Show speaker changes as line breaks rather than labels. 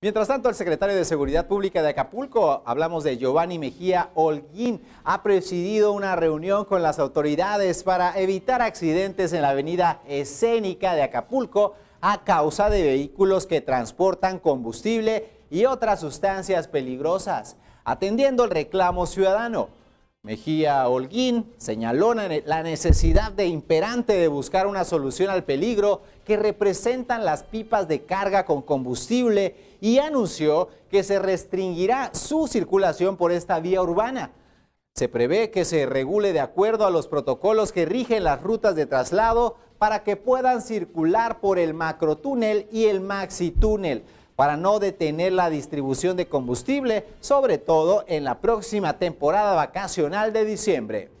Mientras tanto, el secretario de Seguridad Pública de Acapulco, hablamos de Giovanni Mejía Holguín, ha presidido una reunión con las autoridades para evitar accidentes en la avenida escénica de Acapulco a causa de vehículos que transportan combustible y otras sustancias peligrosas, atendiendo el reclamo ciudadano. Mejía Holguín señaló la necesidad de imperante de buscar una solución al peligro que representan las pipas de carga con combustible y anunció que se restringirá su circulación por esta vía urbana. Se prevé que se regule de acuerdo a los protocolos que rigen las rutas de traslado para que puedan circular por el macrotúnel y el maxitúnel para no detener la distribución de combustible, sobre todo en la próxima temporada vacacional de diciembre.